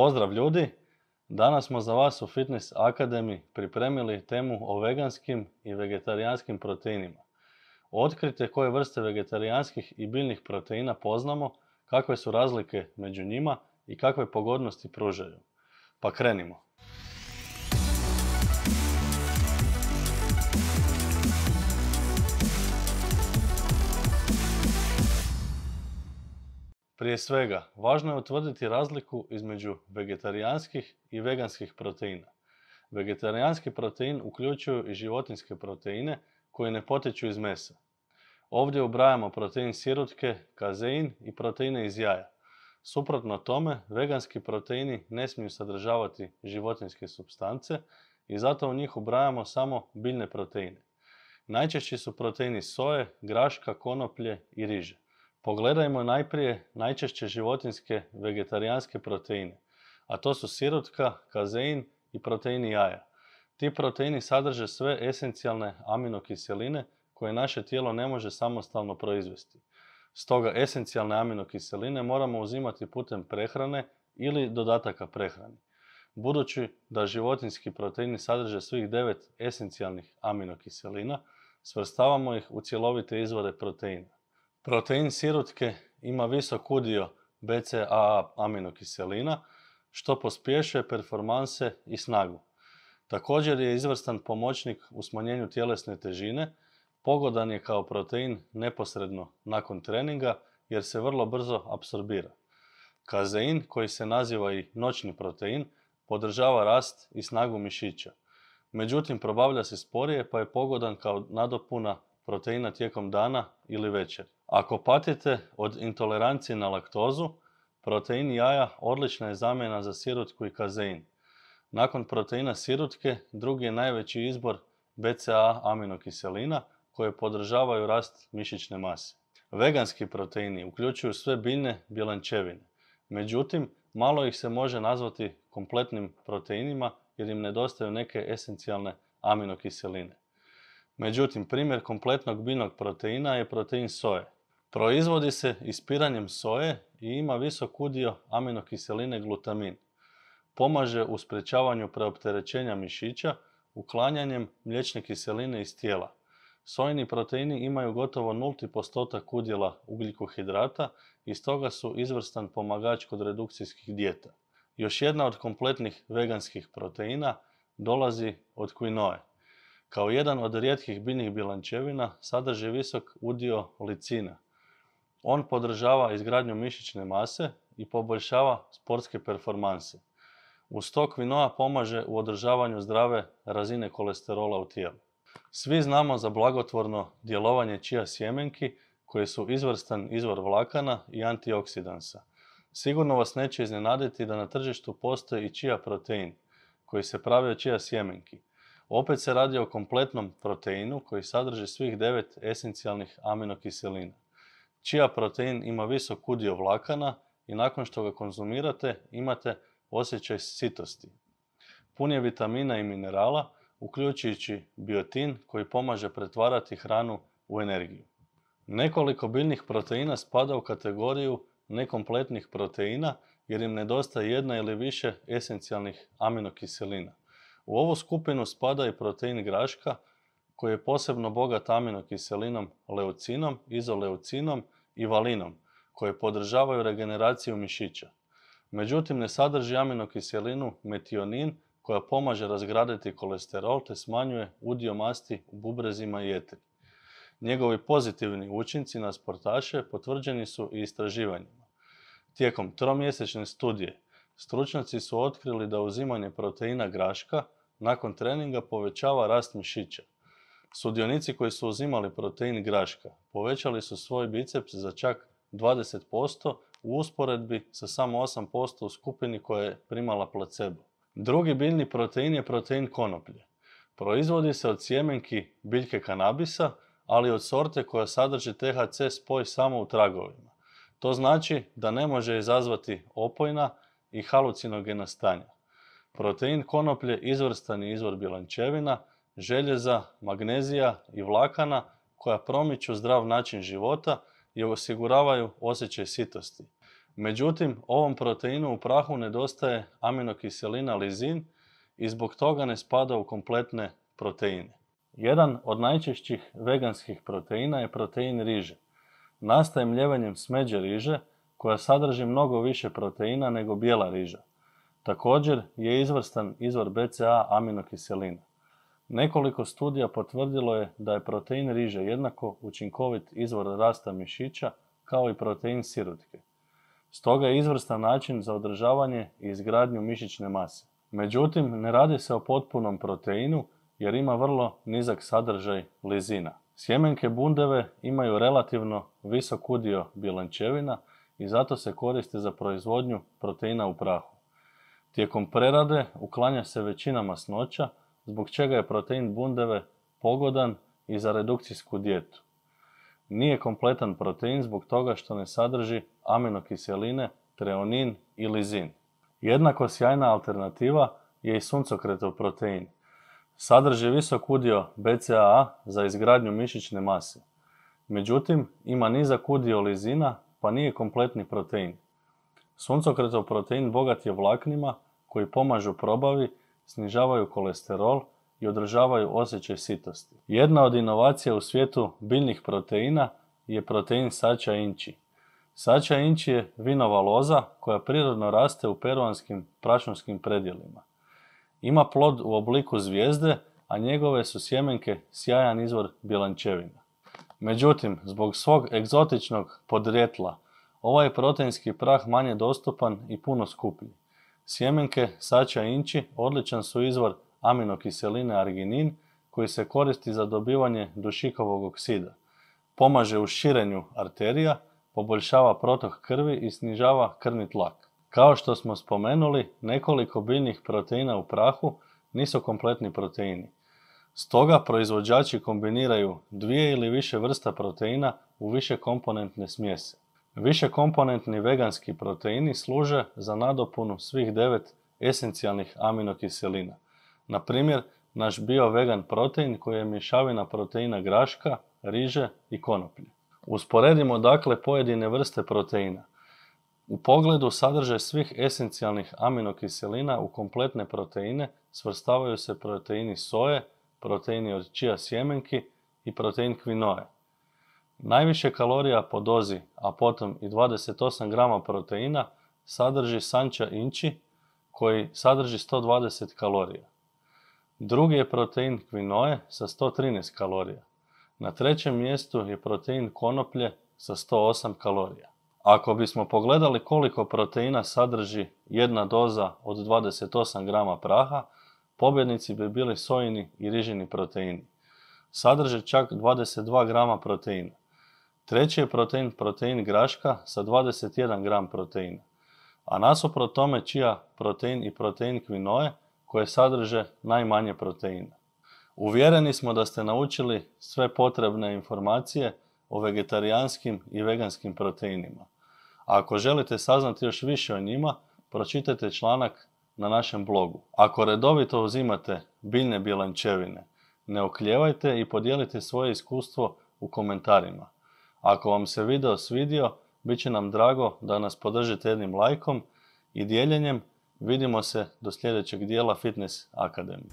Pozdrav ljudi! Danas smo za vas u Fitness Academy pripremili temu o veganskim i vegetarijanskim proteinima. Otkrite koje vrste vegetarijanskih i biljnih proteina poznamo, kakve su razlike među njima i kakve pogodnosti pružaju. Pa krenimo! Prije svega, važno je utvrditi razliku između vegetarijanskih i veganskih proteina. Vegetarijanski protein uključuju i životinske proteine koji ne potiču iz mesa. Ovdje ubrajamo protein sirutke, kazein i proteine iz jaja. Suprotno tome, veganski proteini ne smiju sadržavati životinske substance i zato u njih ubrajamo samo biljne proteine. Najčešći su proteini soje, graška, konoplje i riže. Pogledajmo najprije najčešće životinske vegetarijanske proteine, a to su sirutka, kazein i proteini jaja. Ti proteini sadrže sve esencijalne aminokiseline koje naše tijelo ne može samostalno proizvesti. Stoga esencijalne aminokiseline moramo uzimati putem prehrane ili dodataka prehrani. Budući da životinski proteini sadrže svih devet esencijalnih aminokiselina, svrstavamo ih u cjelovite izvore proteina. Protein sirutke ima visok udio BCAA aminokiselina, što pospješuje performanse i snagu. Također je izvrstan pomoćnik u smanjenju tjelesne težine, pogodan je kao protein neposredno nakon treninga jer se vrlo brzo apsorbira. Kazein, koji se naziva i noćni protein, podržava rast i snagu mišića. Međutim, probavlja se sporije pa je pogodan kao nadopuna proteina tijekom dana ili večera. Ako patite od intolerancije na laktozu, protein jaja odlična je zamjena za sirutku i kazein. Nakon proteina sirutke, drugi je najveći izbor BCA aminokiselina koje podržavaju rast mišićne mase. Veganski proteini uključuju sve biljne bjelančevine. Međutim, malo ih se može nazvati kompletnim proteinima jer im nedostaju neke esencijalne aminokiseline. Međutim, primjer kompletnog biljnog proteina je protein soje. Proizvodi se ispiranjem soje i ima visok udio aminokiseline glutamin. Pomaže u sprečavanju preopterećenja mišića uklanjanjem mliječne kiseline iz tijela. Sojni proteini imaju gotovo nulti postotak udjela ugljikohidrata i stoga su izvrstan pomagač kod redukcijskih dijeta. Još jedna od kompletnih veganskih proteina dolazi od kvinoe. Kao jedan od rijetkih biljnih bilančevina sadrži visok udio licina, on podržava izgradnju mišićne mase i poboljšava sportske performanse. Uz to vinoa pomaže u održavanju zdrave razine kolesterola u tijelu. Svi znamo za blagotvorno djelovanje čija sjemenki koje su izvrstan izvor vlakana i antioksidansa. Sigurno vas neće iznenaditi da na tržištu postoji i čija protein koji se pravi od čija sjemenki. Opet se radi o kompletnom proteinu koji sadrži svih devet esencijalnih aminokiselina čija protein ima visok udio vlakana i nakon što ga konzumirate imate osjećaj sitosti. Pun je vitamina i minerala, uključujući biotin koji pomaže pretvarati hranu u energiju. Nekoliko biljnih proteina spada u kategoriju nekompletnih proteina jer im nedostaje jedna ili više esencijalnih aminokiselina. U ovu skupinu spada i protein graška koji je posebno bogat aminokiselinom leucinom, izoleucinom i valinom koje podržavaju regeneraciju mišića. Međutim, ne sadrži aminokiselinu metionin koja pomaže razgraditi kolesterol te smanjuje udio masti u bubrezima i jetri. Njegovi pozitivni učinci na sportaše potvrđeni su i istraživanjima. Tijekom tromjesečne studije stručnjaci su otkrili da uzimanje proteina graška nakon treninga povećava rast mišića. Sudionici koji su uzimali protein graška povećali su svoj biceps za čak 20% u usporedbi sa samo 8% u skupini koja je primala placebo. Drugi biljni protein je protein konoplje. Proizvodi se od sjemenki biljke kanabisa, ali od sorte koja sadrži THC spoj samo u tragovima. To znači da ne može izazvati opojna i halucinogena stanja. Protein konoplje izvrstani je izvor bilančevina, željeza, magnezija i vlakana koja promiču zdrav način života i osiguravaju osjećaj sitosti. Međutim, ovom proteinu u prahu nedostaje aminokiselina lizin i zbog toga ne spada u kompletne proteine. Jedan od najčešćih veganskih proteina je protein riže. Nastaje mljevanjem smeđe riže koja sadrži mnogo više proteina nego bijela riža. Također je izvrstan izvor BCA aminokiselina. Nekoliko studija potvrdilo je da je protein riže jednako učinkovit izvor rasta mišića kao i protein sirutke. Stoga je izvrstan način za održavanje i izgradnju mišićne mase. Međutim, ne radi se o potpunom proteinu jer ima vrlo nizak sadržaj lizina. Sjemenke bundeve imaju relativno visok udio bilančevina i zato se koriste za proizvodnju proteina u prahu. Tijekom prerade uklanja se većina masnoća, zbog čega je protein bundeve pogodan i za redukcijsku dijetu. Nije kompletan protein zbog toga što ne sadrži aminokiseline, treonin i lizin. Jednako sjajna alternativa je i suncokretov protein. Sadrži visok udio BCAA za izgradnju mišićne mase. Međutim, ima nizak udio lizina pa nije kompletni protein. Suncokretov protein bogat je vlaknima koji pomažu probavi snižavaju kolesterol i održavaju osjećaj sitosti. Jedna od inovacija u svijetu biljnih proteina je protein sača inči. Sača inči je vinova loza koja prirodno raste u peruanskim prašunskim predjelima. Ima plod u obliku zvijezde, a njegove su sjemenke sjajan izvor bilančevina. Međutim, zbog svog egzotičnog podrijetla, ovaj proteinski prah manje dostupan i puno skuplji. Sjemenke sača inči odličan su izvor aminokiseline arginin koji se koristi za dobivanje dušikovog oksida. Pomaže u širenju arterija, poboljšava protok krvi i snižava krvni tlak. Kao što smo spomenuli, nekoliko biljnih proteina u prahu nisu kompletni proteini. Stoga proizvođači kombiniraju dvije ili više vrsta proteina u više komponentne smjese. Više komponentni veganski proteini služe za nadopunu svih devet esencijalnih aminokiselina. Na primjer, naš bio vegan protein koji je mješavina proteina graška, riže i konoplje. Usporedimo dakle pojedine vrste proteina. U pogledu sadržaj svih esencijalnih aminokiselina u kompletne proteine svrstavaju se proteini soje, proteini od čija sjemenki i protein kvinoje. Najviše kalorija po dozi, a potom i 28 grama proteina sadrži sanča inči koji sadrži 120 kalorija. Drugi je protein kvinoje sa 113 kalorija. Na trećem mjestu je protein konoplje sa 108 kalorija. Ako bismo pogledali koliko proteina sadrži jedna doza od 28 grama praha, pobjednici bi bili sojini i rižini proteini. Sadrže čak 22 grama proteina. Treći je protein, protein graška sa 21 gram proteina. A nasuprot tome čija protein i protein kvinoje koje sadrže najmanje proteina. Uvjereni smo da ste naučili sve potrebne informacije o vegetarijanskim i veganskim proteinima. ako želite saznati još više o njima, pročitajte članak na našem blogu. Ako redovito uzimate biljne bilančevine, ne okljevajte i podijelite svoje iskustvo u komentarima. Ako vam se video svidio, bit će nam drago da nas podržite jednim lajkom i dijeljenjem. Vidimo se do sljedećeg dijela Fitness Akademije.